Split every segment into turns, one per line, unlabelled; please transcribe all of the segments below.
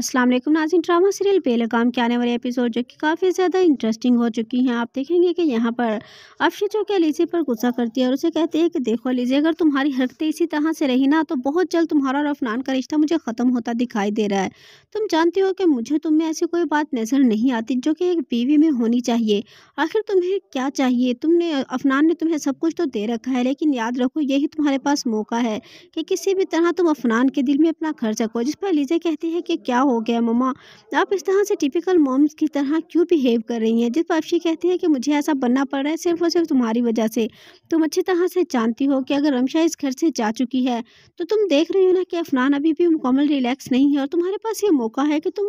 अस्सलाम वालेकुम नाजिन drama serial बेलगाम के आने वाले एपिसोड जो कि काफ़ी ज़्यादा इंटरेस्टिंग हो चुकी हैं आप देखेंगे कि यहाँ पर अफशी जो कि अलीजे पर गुस्सा करती है और उसे कहती है कि देखो अलीजे अगर तुम्हारी हरकतें इसी तरह से रही ना तो बहुत जल्द तुम्हारा और अफनान का रिश्ता मुझे ख़त्म होता दिखाई दे रहा है तुम जानते हो कि मुझे तुम में ऐसी कोई बात नज़र नहीं आती जो कि एक बीवी में होनी चाहिए आखिर तुम्हें क्या चाहिए तुमने अफनान ने तुम्हें सब कुछ तो दे रखा है लेकिन याद रखो यही तुम्हारे पास मौका है कि किसी भी तरह तुम अफनान के दिल में अपना खर्च सको जिस पर अलीजे कहती है कि क्या क्या हो गया ममा आप इस तरह से टिपिकल मॉम्स की तरह क्यों बिहेव कर रही हैं जिस पर अफशी कहती है कि मुझे ऐसा बनना पड़ रहा है सिर्फ और सिर्फ तुम्हारी वजह से तुम अच्छी तरह से जानती हो कि अगर रमशा इस घर से जा चुकी है तो तुम देख रही हो ना कि अफनान अभी भी मुकम्मल रिलैक्स नहीं है और तुम्हारे पास ये मौका है कि तुम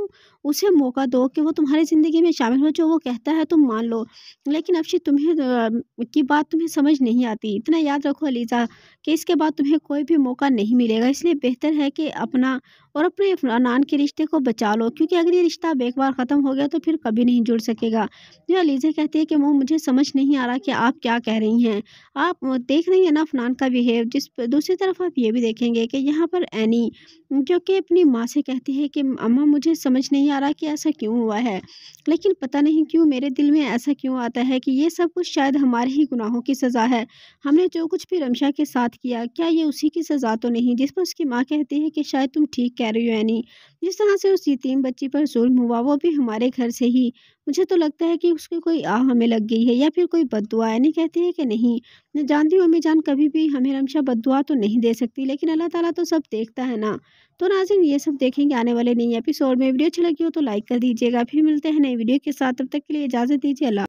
उसे मौका दो कि वो तुम्हारी ज़िंदगी में शामिल हो जो वो कहता है तुम मान लो लेकिन अफशी तुम्हें की बात तुम्हें समझ नहीं आती इतना याद रखो अलीज़ा कि इसके बाद तुम्हें कोई भी मौका नहीं मिलेगा इसलिए बेहतर है कि अपना और अपने अफनान के रिश्ते रिश्ते को बचा लो क्योंकि अगर ये रिश्ता एक बार ख़त्म हो गया तो फिर कभी नहीं जुड़ सकेगा जो अलीजे कहती है कि वो मुझे समझ नहीं आ रहा कि आप क्या कह रही हैं आप देख रही हैं ना फनान का बिहेव जिस दूसरी तरफ आप ये भी देखेंगे कि यहाँ पर एनी जो कि अपनी माँ से कहती है कि अम्मा मुझे समझ नहीं आ रहा कि ऐसा क्यों हुआ है लेकिन पता नहीं क्यों मेरे दिल में ऐसा क्यों आता है कि ये सब कुछ शायद हमारे ही गुनाहों की सज़ा है हमने जो कुछ भी रमशा के साथ किया क्या ये उसी की सज़ा तो नहीं जिस पर उसकी माँ कहती है कि शायद तुम ठीक कह रही हो यानी जिस तरह से उस यतीम बच्ची पर जुल्म हुआ वो भी हमारे घर से ही मुझे तो लगता है कि उसकी कोई आह हमें लग गई है या फिर कोई बदुआ यानी कहती है कि नहीं मैं जानती हूँ अम्मी जान कभी भी हमें हमेशा बदुआ तो नहीं दे सकती लेकिन अल्लाह ताला तो सब देखता है ना तो नाजिन ये सब देखेंगे आने वाले नई एपिसोड में वीडियो अच्छी लगी हो तो लाइक कर दीजिएगा फिर मिलते हैं नई वीडियो के साथ तब तक के लिए इजाज़त दीजिए अल्लाह